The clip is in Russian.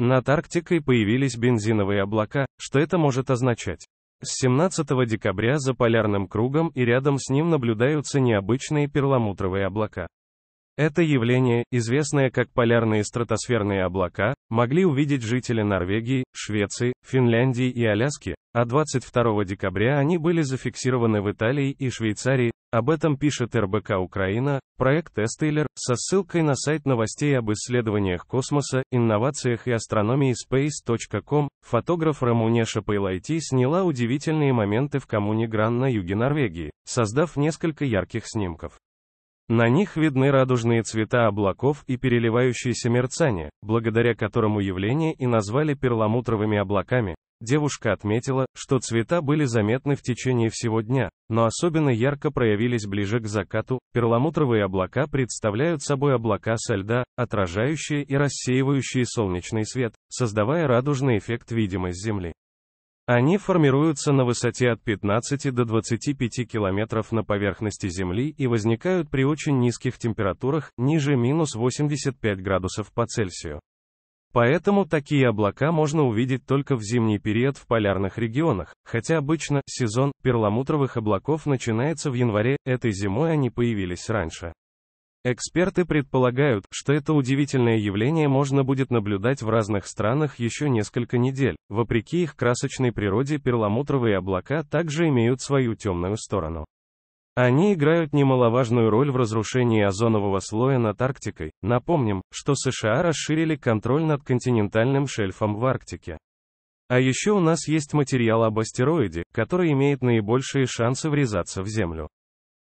Над Арктикой появились бензиновые облака, что это может означать? С 17 декабря за полярным кругом и рядом с ним наблюдаются необычные перламутровые облака. Это явление, известное как полярные стратосферные облака, могли увидеть жители Норвегии, Швеции, Финляндии и Аляски, а 22 декабря они были зафиксированы в Италии и Швейцарии. Об этом пишет РБК Украина, проект Эстейлер, со ссылкой на сайт новостей об исследованиях космоса, инновациях и астрономии space.com. Фотограф Рамунеша Пайлайти сняла удивительные моменты в коммуне Гран на юге Норвегии, создав несколько ярких снимков. На них видны радужные цвета облаков и переливающиеся мерцания, благодаря которому явление и назвали перламутровыми облаками. Девушка отметила, что цвета были заметны в течение всего дня, но особенно ярко проявились ближе к закату. Перламутровые облака представляют собой облака со льда, отражающие и рассеивающие солнечный свет, создавая радужный эффект видимой с Земли. Они формируются на высоте от 15 до 25 километров на поверхности Земли и возникают при очень низких температурах, ниже минус 85 градусов по Цельсию. Поэтому такие облака можно увидеть только в зимний период в полярных регионах, хотя обычно сезон перламутровых облаков начинается в январе, этой зимой они а появились раньше. Эксперты предполагают, что это удивительное явление можно будет наблюдать в разных странах еще несколько недель. Вопреки их красочной природе перламутровые облака также имеют свою темную сторону. Они играют немаловажную роль в разрушении озонового слоя над Арктикой. Напомним, что США расширили контроль над континентальным шельфом в Арктике. А еще у нас есть материал об астероиде, который имеет наибольшие шансы врезаться в Землю.